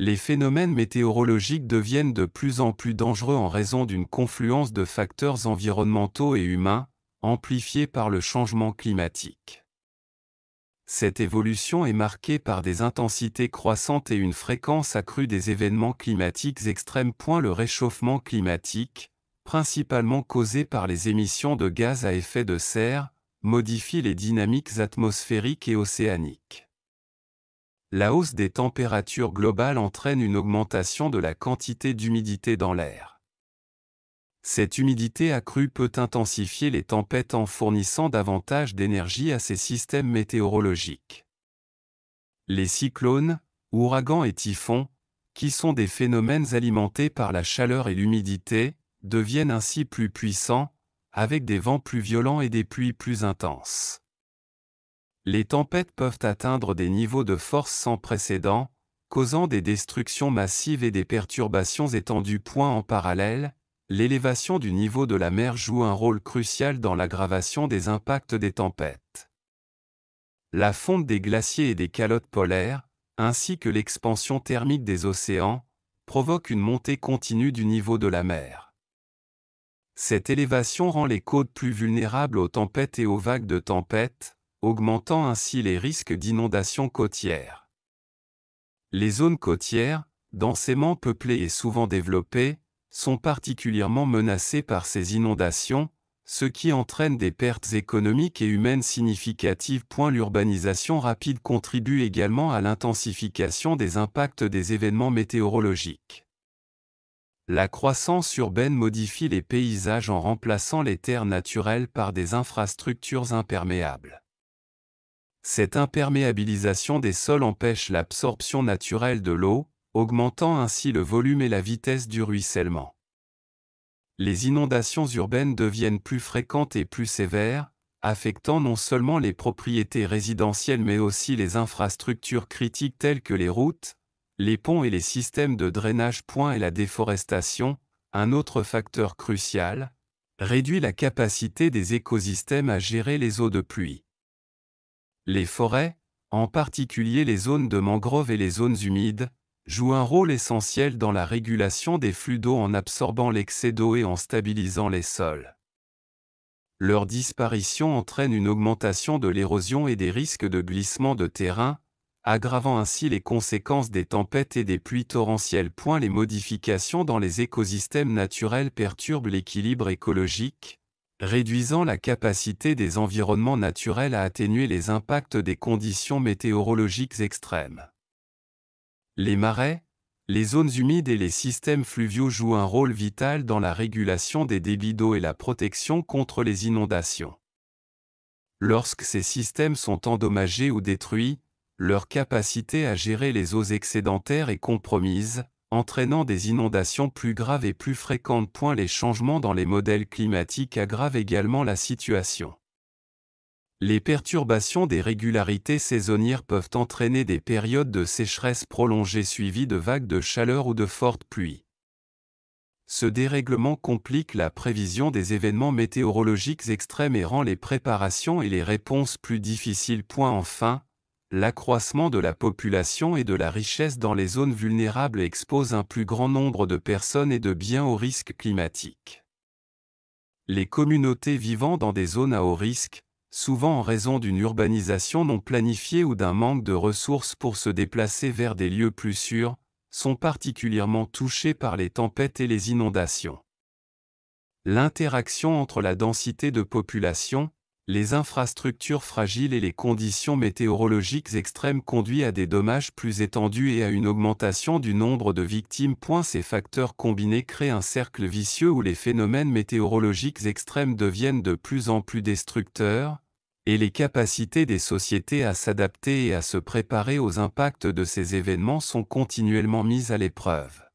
les phénomènes météorologiques deviennent de plus en plus dangereux en raison d'une confluence de facteurs environnementaux et humains, amplifiés par le changement climatique. Cette évolution est marquée par des intensités croissantes et une fréquence accrue des événements climatiques extrêmes. Point Le réchauffement climatique, principalement causé par les émissions de gaz à effet de serre, modifie les dynamiques atmosphériques et océaniques la hausse des températures globales entraîne une augmentation de la quantité d'humidité dans l'air. Cette humidité accrue peut intensifier les tempêtes en fournissant davantage d'énergie à ces systèmes météorologiques. Les cyclones, ouragans et typhons, qui sont des phénomènes alimentés par la chaleur et l'humidité, deviennent ainsi plus puissants, avec des vents plus violents et des pluies plus intenses les tempêtes peuvent atteindre des niveaux de force sans précédent, causant des destructions massives et des perturbations étendues. Point en parallèle, l'élévation du niveau de la mer joue un rôle crucial dans l'aggravation des impacts des tempêtes. La fonte des glaciers et des calottes polaires, ainsi que l'expansion thermique des océans, provoquent une montée continue du niveau de la mer. Cette élévation rend les côtes plus vulnérables aux tempêtes et aux vagues de tempêtes, augmentant ainsi les risques d'inondations côtières. Les zones côtières, densément peuplées et souvent développées, sont particulièrement menacées par ces inondations, ce qui entraîne des pertes économiques et humaines significatives. L'urbanisation rapide contribue également à l'intensification des impacts des événements météorologiques. La croissance urbaine modifie les paysages en remplaçant les terres naturelles par des infrastructures imperméables. Cette imperméabilisation des sols empêche l'absorption naturelle de l'eau, augmentant ainsi le volume et la vitesse du ruissellement. Les inondations urbaines deviennent plus fréquentes et plus sévères, affectant non seulement les propriétés résidentielles mais aussi les infrastructures critiques telles que les routes, les ponts et les systèmes de drainage. et la déforestation, un autre facteur crucial, réduit la capacité des écosystèmes à gérer les eaux de pluie. Les forêts, en particulier les zones de mangrove et les zones humides, jouent un rôle essentiel dans la régulation des flux d'eau en absorbant l'excès d'eau et en stabilisant les sols. Leur disparition entraîne une augmentation de l'érosion et des risques de glissement de terrain, aggravant ainsi les conséquences des tempêtes et des pluies torrentielles. les modifications dans les écosystèmes naturels perturbent l'équilibre écologique, réduisant la capacité des environnements naturels à atténuer les impacts des conditions météorologiques extrêmes. Les marais, les zones humides et les systèmes fluviaux jouent un rôle vital dans la régulation des débits d'eau et la protection contre les inondations. Lorsque ces systèmes sont endommagés ou détruits, leur capacité à gérer les eaux excédentaires est compromise, entraînant des inondations plus graves et plus fréquentes. Point les changements dans les modèles climatiques aggravent également la situation. Les perturbations des régularités saisonnières peuvent entraîner des périodes de sécheresse prolongées suivies de vagues de chaleur ou de fortes pluies. Ce dérèglement complique la prévision des événements météorologiques extrêmes et rend les préparations et les réponses plus difficiles. Point enfin, l'accroissement de la population et de la richesse dans les zones vulnérables expose un plus grand nombre de personnes et de biens au risque climatique. Les communautés vivant dans des zones à haut risque, souvent en raison d'une urbanisation non planifiée ou d'un manque de ressources pour se déplacer vers des lieux plus sûrs, sont particulièrement touchées par les tempêtes et les inondations. L'interaction entre la densité de population, les infrastructures fragiles et les conditions météorologiques extrêmes conduisent à des dommages plus étendus et à une augmentation du nombre de victimes. Ces facteurs combinés créent un cercle vicieux où les phénomènes météorologiques extrêmes deviennent de plus en plus destructeurs, et les capacités des sociétés à s'adapter et à se préparer aux impacts de ces événements sont continuellement mises à l'épreuve.